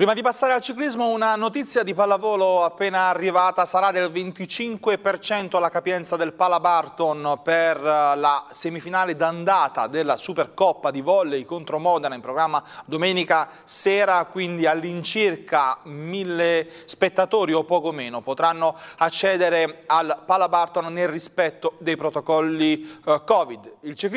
Prima di passare al ciclismo una notizia di pallavolo appena arrivata sarà del 25% la capienza del Palabarton per eh, la semifinale d'andata della Supercoppa di volley contro Modena in programma domenica sera quindi all'incirca mille spettatori o poco meno potranno accedere al Palabarton nel rispetto dei protocolli eh, Covid. Il